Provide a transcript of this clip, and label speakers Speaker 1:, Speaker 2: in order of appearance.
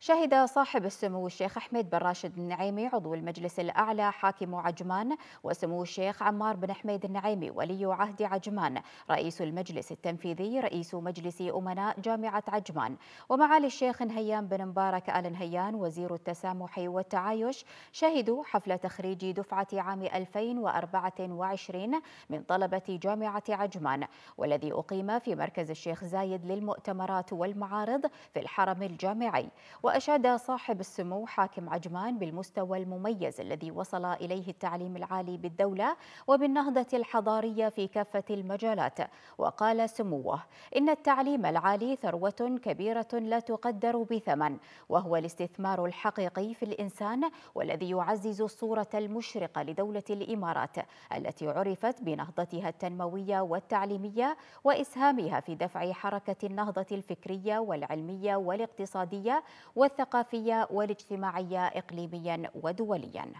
Speaker 1: شهد صاحب السمو الشيخ أحمد بن راشد النعيمي عضو المجلس الأعلى حاكم عجمان وسمو الشيخ عمار بن حميد النعيمي ولي عهد عجمان رئيس المجلس التنفيذي رئيس مجلس أمناء جامعة عجمان ومعالي الشيخ نهيان بن مبارك آل نهيان وزير التسامح والتعايش شهدوا حفل تخريج دفعة عام 2024 من طلبة جامعة عجمان والذي أقيم في مركز الشيخ زايد للمؤتمرات والمعارض في الحرم الجامعي وأشاد صاحب السمو حاكم عجمان بالمستوى المميز الذي وصل إليه التعليم العالي بالدولة وبالنهضة الحضارية في كافة المجالات وقال سموه إن التعليم العالي ثروة كبيرة لا تقدر بثمن وهو الاستثمار الحقيقي في الإنسان والذي يعزز الصورة المشرقة لدولة الإمارات التي عرفت بنهضتها التنموية والتعليمية وإسهامها في دفع حركة النهضة الفكرية والعلمية والاقتصادية والثقافية والاجتماعية إقليميا ودوليا